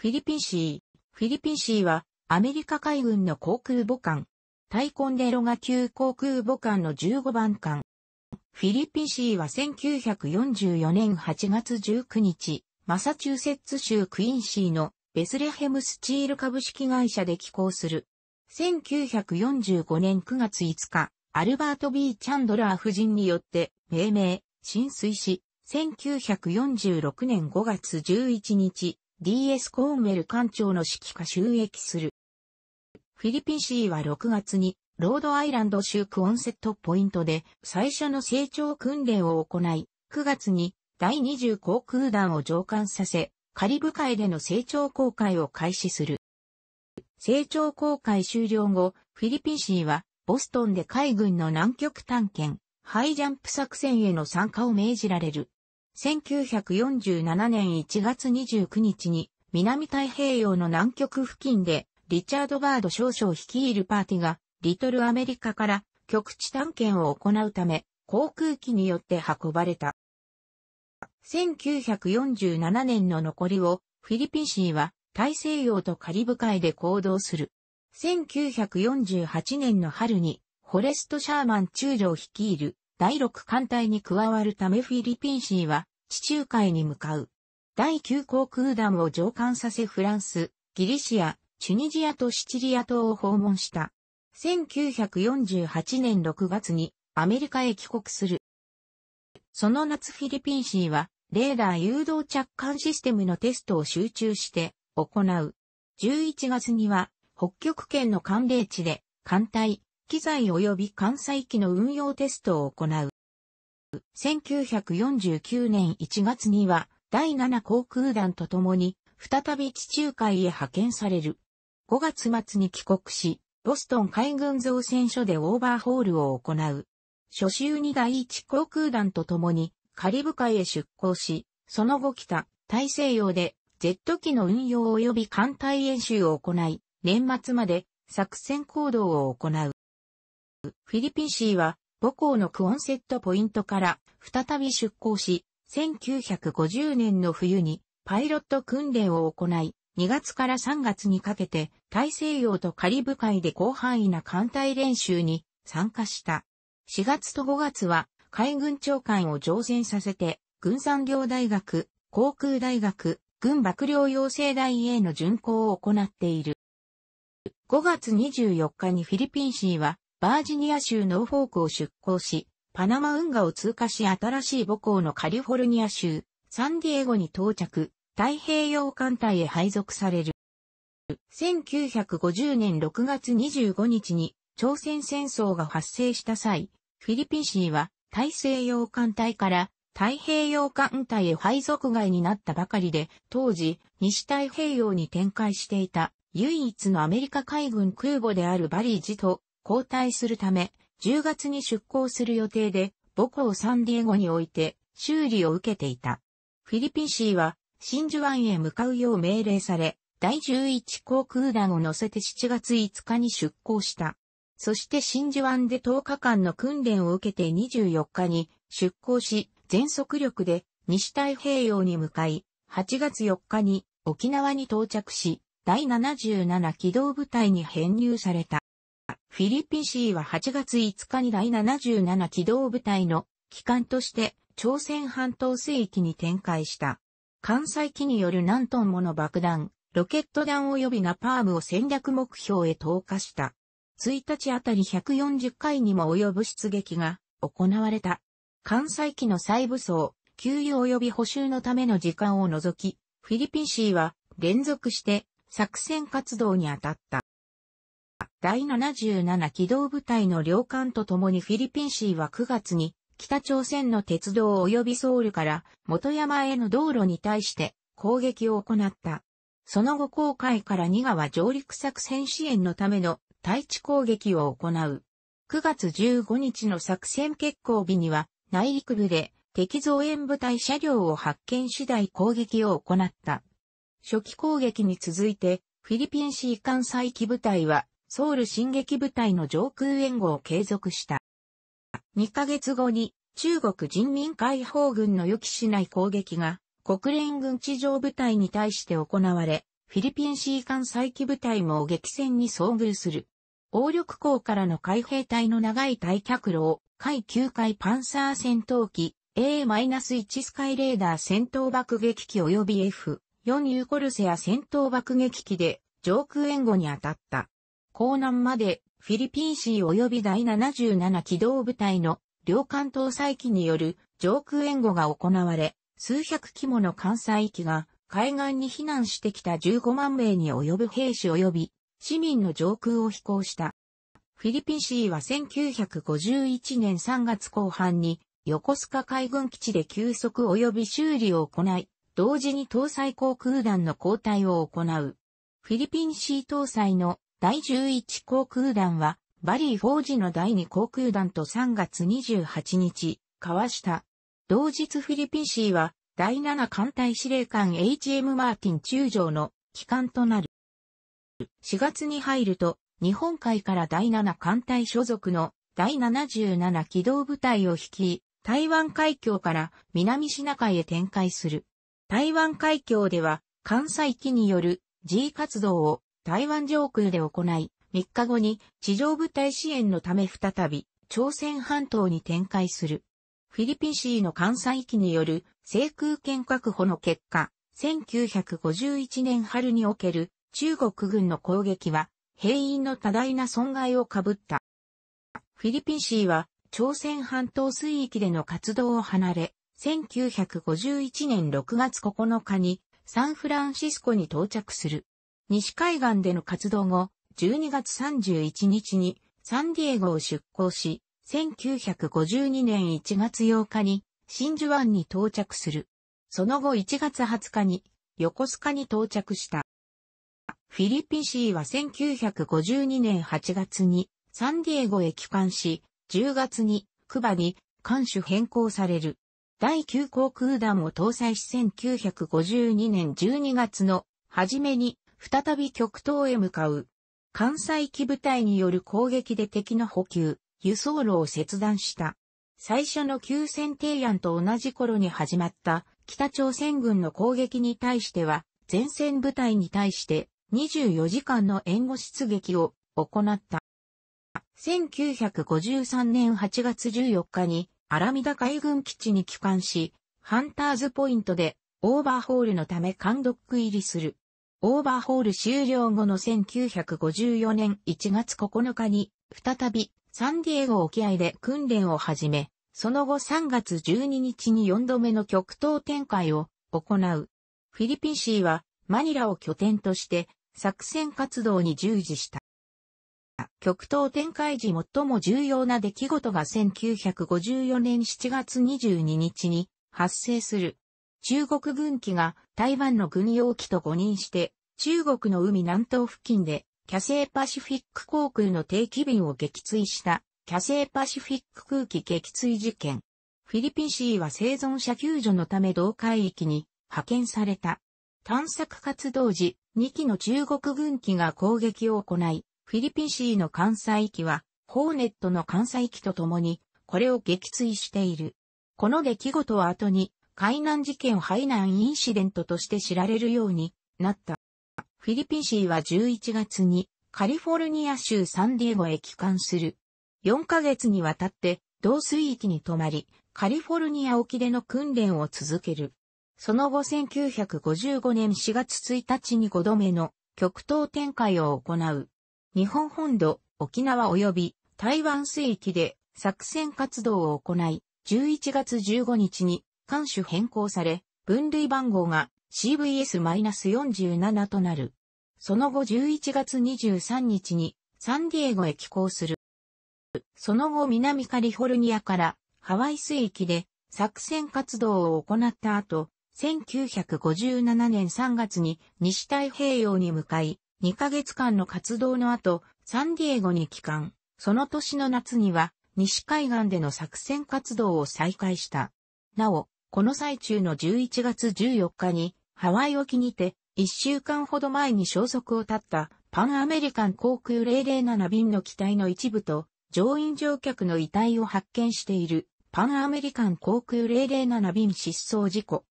フィリピンシー。フィリピンシーは、アメリカ海軍の航空母艦。タイコンデロガ級航空母艦の15番艦。フィリピンシーは1944年8月19日、マサチューセッツ州クインシーのベスレヘムスチール株式会社で寄港する。1945年9月5日、アルバート・ B・ チャンドラー夫人によって命名、浸水し、1946年5月11日、DS コーンウェル艦長の指揮下収益する。フィリピンシーは6月にロードアイランド州クオンセットポイントで最初の成長訓練を行い、9月に第20航空団を上艦させ、カリブ海での成長航海を開始する。成長航海終了後、フィリピンシーはボストンで海軍の南極探検、ハイジャンプ作戦への参加を命じられる。1947年1月29日に南太平洋の南極付近でリチャード・バード少将率いるパーティがリトルアメリカから極地探検を行うため航空機によって運ばれた。1947年の残りをフィリピンシーは大西洋とカリブ海で行動する。1948年の春にフォレスト・シャーマン中将率いる第6艦隊に加わるためフィリピンシーは地中海に向かう。第9航空団を上艦させフランス、ギリシア、チュニジアとシチリア島を訪問した。1948年6月にアメリカへ帰国する。その夏フィリピンシーはレーダー誘導着艦システムのテストを集中して行う。11月には北極圏の寒冷地で艦隊、機材及び艦載機の運用テストを行う。1949年1月には第7航空団と共に再び地中海へ派遣される。5月末に帰国し、ボストン海軍造船所でオーバーホールを行う。初週に第一航空団と共にカリブ海へ出港し、その後北、大西洋で Z 機の運用及び艦隊演習を行い、年末まで作戦行動を行う。フィリピンシーは母校のクオンセットポイントから再び出航し、1950年の冬にパイロット訓練を行い、2月から3月にかけて大西洋とカリブ海で広範囲な艦隊練習に参加した。4月と5月は海軍長官を乗船させて、軍産業大学、航空大学、軍幕僚養成大への巡航を行っている。5月24日にフィリピンシーはバージニア州ノーフォークを出港し、パナマ運河を通過し新しい母港のカリフォルニア州、サンディエゴに到着、太平洋艦隊へ配属される。1950年6月25日に朝鮮戦争が発生した際、フィリピンシーは大西洋艦隊から太平洋艦隊へ配属外になったばかりで、当時西太平洋に展開していた唯一のアメリカ海軍空母であるバリージと交代するため、10月に出港する予定で、母校サンディエゴにおいて修理を受けていた。フィリピンシーは真珠湾へ向かうよう命令され、第11航空団を乗せて7月5日に出港した。そして真珠湾で10日間の訓練を受けて24日に出港し、全速力で西太平洋に向かい、8月4日に沖縄に到着し、第77機動部隊に編入された。フィリピン C は8月5日に第77機動部隊の機関として朝鮮半島水域に展開した。艦載機による何トンもの爆弾、ロケット弾及びナパームを戦略目標へ投下した。1日あたり140回にも及ぶ出撃が行われた。艦載機の再武装、給油及び補修のための時間を除き、フィリピン C は連続して作戦活動に当たった。第77機動部隊の領艦とともにフィリピンシーは9月に北朝鮮の鉄道及びソウルから元山への道路に対して攻撃を行った。その後航海から2川上陸作戦支援のための対地攻撃を行う。9月15日の作戦決行日には内陸部で敵増援部隊車両を発見次第攻撃を行った。初期攻撃に続いてフィリピンシー艦載機部隊はソウル進撃部隊の上空援護を継続した。2ヶ月後に中国人民解放軍の予期しない攻撃が国連軍地上部隊に対して行われ、フィリピンシー艦再起部隊も激戦に遭遇する。応力港からの海兵隊の長い退却路を、海9海パンサー戦闘機、A-1 スカイレーダー戦闘爆撃機及び F4 ユーコルセア戦闘爆撃機で上空援護に当たった。港南までフィリピンシー及び第77機動部隊の両艦搭載機による上空援護が行われ、数百機もの艦載機が海岸に避難してきた15万名に及ぶ兵士及び市民の上空を飛行した。フィリピンシーは1951年3月後半に横須賀海軍基地で休息及び修理を行い、同時に搭載航空団の交代を行う。フィリピンシー搭載の第11航空団は、バリー・フォージの第2航空団と3月28日、交わした。同日フィリピンシーは、第7艦隊司令官 HM マーティン中将の機関となる。4月に入ると、日本海から第7艦隊所属の第77機動部隊を率い、台湾海峡から南シナ海へ展開する。台湾海峡では、関西機による G 活動を台湾上空で行い、3日後に地上部隊支援のため再び朝鮮半島に展開する。フィリピンシーの艦載機による制空権確保の結果、1951年春における中国軍の攻撃は兵員の多大な損害をかぶった。フィリピンシーは朝鮮半島水域での活動を離れ、1951年6月9日にサンフランシスコに到着する。西海岸での活動後、12月31日にサンディエゴを出港し、1952年1月8日に真珠湾に到着する。その後1月20日に横須賀に到着した。フィリピンシーは1952年8月にサンディエゴへ帰還し、10月にクバに艦首変更される。第9航空団を搭載し1952年12月の初めに再び極東へ向かう。関西機部隊による攻撃で敵の補給、輸送路を切断した。最初の休戦提案と同じ頃に始まった北朝鮮軍の攻撃に対しては、前線部隊に対して24時間の援護出撃を行った。1953年8月14日にアラミダ海軍基地に帰還し、ハンターズポイントでオーバーホールのため監督入りする。オーバーホール終了後の1954年1月9日に、再びサンディエゴ沖合で訓練を始め、その後3月12日に4度目の極東展開を行う。フィリピンシーはマニラを拠点として作戦活動に従事した。極東展開時最も重要な出来事が1954年7月22日に発生する中国軍機が台湾の軍用機と誤認して、中国の海南東付近で、キャセイパシフィック航空の定期便を撃墜した、キャセイパシフィック空機撃墜事件。フィリピンシーは生存者救助のため同海域に派遣された。探索活動時、2機の中国軍機が攻撃を行い、フィリピンシーの関西機は、ホーネットの関西機と共に、これを撃墜している。この出来事を後に、海難事件海難インシデントとして知られるようになった。フィリピンシーは11月にカリフォルニア州サンディエゴへ帰還する。4ヶ月にわたって同水域に泊まり、カリフォルニア沖での訓練を続ける。その後1955年4月1日に5度目の極東展開を行う。日本本土、沖縄及び台湾水域で作戦活動を行い、11月15日に艦種変更され、分類番号が CVS-47 となる。その後11月23日にサンディエゴへ寄港する。その後南カリフォルニアからハワイ水域で作戦活動を行った後、1957年3月に西太平洋に向かい、2ヶ月間の活動の後、サンディエゴに帰還。その年の夏には、西海岸での作戦活動を再開した。なお、この最中の11月14日に、ハワイ沖にて、1週間ほど前に消息を絶ったパンアメリカン航空007便の機体の一部と乗員乗客の遺体を発見しているパンアメリカン航空007便失踪事故。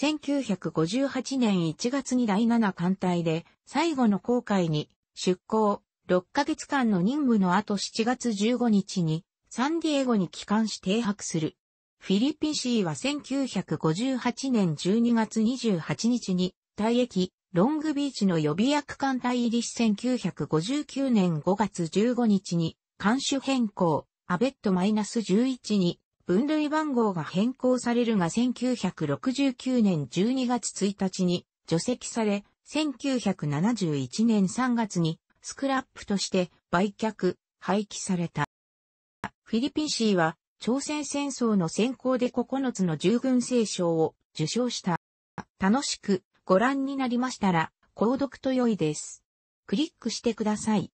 1958年1月に第7艦隊で最後の航海に出港6ヶ月間の任務の後7月15日にサンディエゴに帰還し停泊する。フィリピシーは1958年12月28日に、退役、ロングビーチの予備役艦隊入りし1959年5月15日に、艦種変更、アベット -11 に、分類番号が変更されるが1969年12月1日に除籍され、1971年3月にスクラップとして売却、廃棄された。フィリピンシーは朝鮮戦争の先行で9つの従軍聖賞を受賞した。楽しくご覧になりましたら、購読と良いです。クリックしてください。